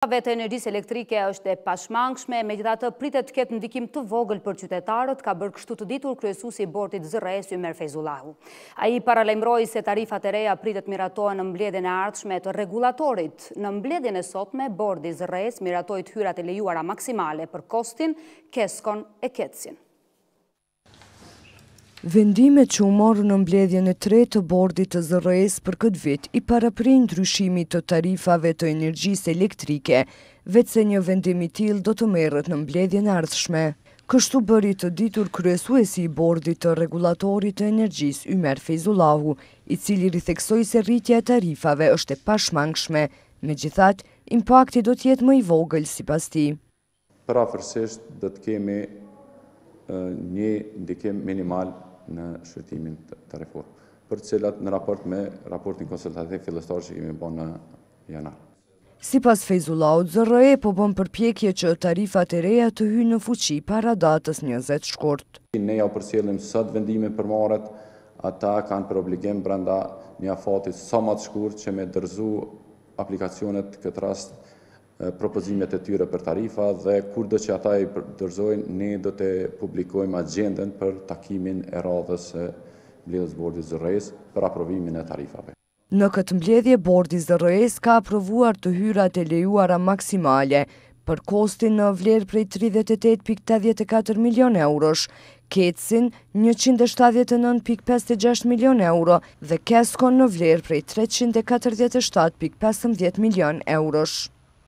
të energjisë elektrike është e pashmangshme, me gjitha të pritet të ketë ndikim të vogël për qytetarët, ka bërë kështu të ditur kryesu si bortit zërresu Fejzulahu. A i paralemroj se tarifat e reja pritet miratojnë në mbledin e ardhshme të regulatorit. Në mbledin e sotme, bortit zërres miratojt hyrat e lejuara maksimale për kostin, keskon e ketsin. Vendimet që u morën në mbledhjen e tre të bordit të zërëjes për këtë vit i paraprin ndryshimi të tarifave të energjisë elektrike, vetë se një vendimi til do të merët në mbledhjen ardhshme. Kështu bëri të ditur kryesuesi i bordit të regulatorit të energjisë Ymer Fejzulahu, i cili rritheksoj se rritja e tarifave është e pashmangshme. Me gjithat, impakti do tjetë më i vogël si pas ti. Prafërsesht dhe të kemi një ndikim minimal në shërtimin të reformë, për cilat në raport me raportin konsultativ fillestar që kemi bënë në janar. Si pas Fejzulaut, zërëje po bën përpjekje që tarifat e reja të hy në fuqi para datës 20 shkort. Ne ja përcjelim sët vendime për marët, ata kanë për obligim branda një afatit sa matë shkurt që me dërzu aplikacionet këtë rast propozimet e tyre për tarifa dhe kur dhe që ata i përdërzojnë, ne do të publikojmë agendën për takimin e radhës e mbledhës bordit zërrejës për aprovimin e tarifave. Në këtë mbledhje, Bordi zërrejës ka aprovuar të hyrat e lejuara maksimale, për kostin në vlerë prej 38.84 milion eurosh, Ketsin 179.56 milion euro dhe Keskon në vlerë prej 347.15 milion eurosh.